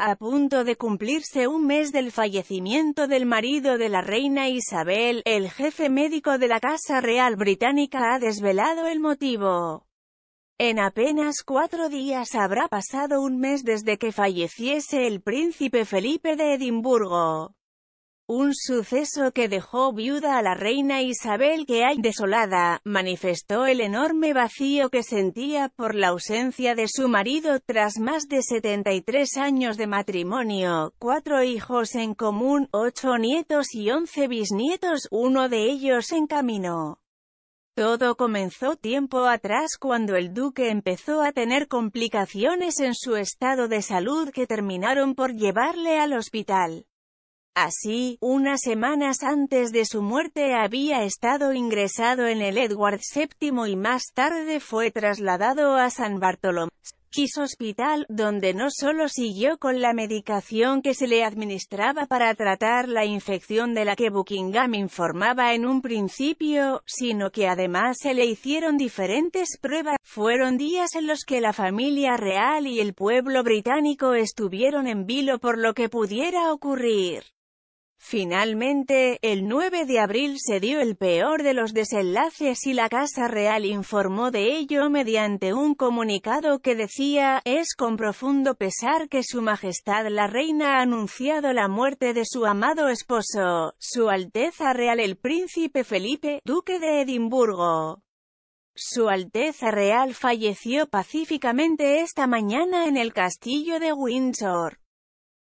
A punto de cumplirse un mes del fallecimiento del marido de la reina Isabel, el jefe médico de la Casa Real Británica ha desvelado el motivo. En apenas cuatro días habrá pasado un mes desde que falleciese el príncipe Felipe de Edimburgo un suceso que dejó viuda a la reina Isabel que hay desolada, manifestó el enorme vacío que sentía por la ausencia de su marido tras más de 73 años de matrimonio, cuatro hijos en común, ocho nietos y once bisnietos, uno de ellos en camino. Todo comenzó tiempo atrás cuando el duque empezó a tener complicaciones en su estado de salud que terminaron por llevarle al hospital. Así, unas semanas antes de su muerte había estado ingresado en el Edward VII y más tarde fue trasladado a San Bartolomé Hospital, donde no solo siguió con la medicación que se le administraba para tratar la infección de la que Buckingham informaba en un principio, sino que además se le hicieron diferentes pruebas. Fueron días en los que la familia real y el pueblo británico estuvieron en vilo por lo que pudiera ocurrir. Finalmente, el 9 de abril se dio el peor de los desenlaces y la Casa Real informó de ello mediante un comunicado que decía, es con profundo pesar que su majestad la reina ha anunciado la muerte de su amado esposo, su alteza real el príncipe Felipe, duque de Edimburgo. Su Alteza Real falleció pacíficamente esta mañana en el castillo de Windsor.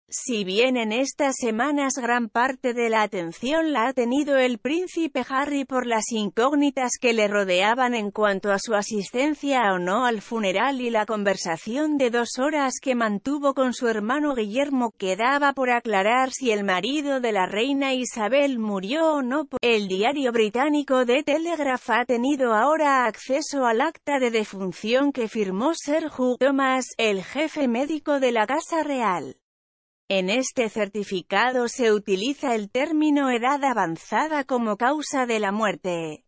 Si bien en estas semanas gran parte de la atención la ha tenido el príncipe Harry por las incógnitas que le rodeaban en cuanto a su asistencia o no al funeral y la conversación de dos horas que mantuvo con su hermano Guillermo quedaba por aclarar si el marido de la reina Isabel murió o no. El diario británico The Telegraph ha tenido ahora acceso al acta de defunción que firmó Sir Hugh Thomas, el jefe médico de la Casa Real. En este certificado se utiliza el término edad avanzada como causa de la muerte.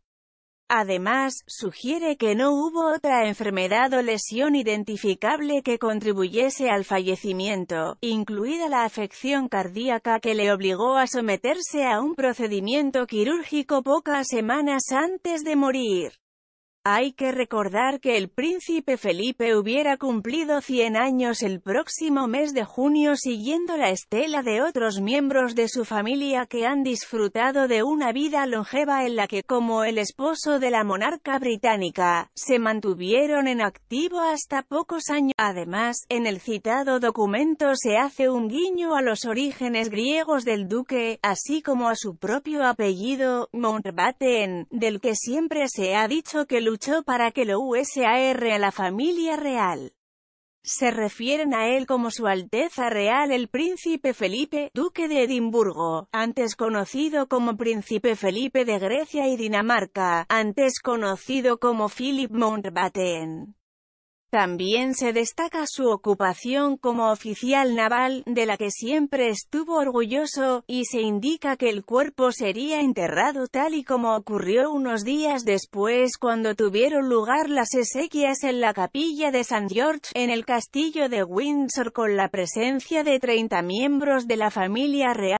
Además, sugiere que no hubo otra enfermedad o lesión identificable que contribuyese al fallecimiento, incluida la afección cardíaca que le obligó a someterse a un procedimiento quirúrgico pocas semanas antes de morir. Hay que recordar que el príncipe Felipe hubiera cumplido 100 años el próximo mes de junio siguiendo la estela de otros miembros de su familia que han disfrutado de una vida longeva en la que, como el esposo de la monarca británica, se mantuvieron en activo hasta pocos años. Además, en el citado documento se hace un guiño a los orígenes griegos del duque, así como a su propio apellido, Montbatten, del que siempre se ha dicho que luchó para que lo USAR a la familia real. Se refieren a él como Su Alteza Real el Príncipe Felipe, Duque de Edimburgo, antes conocido como Príncipe Felipe de Grecia y Dinamarca, antes conocido como Philip Mountbatten. También se destaca su ocupación como oficial naval, de la que siempre estuvo orgulloso, y se indica que el cuerpo sería enterrado tal y como ocurrió unos días después cuando tuvieron lugar las exequias en la capilla de San George, en el castillo de Windsor con la presencia de 30 miembros de la familia real.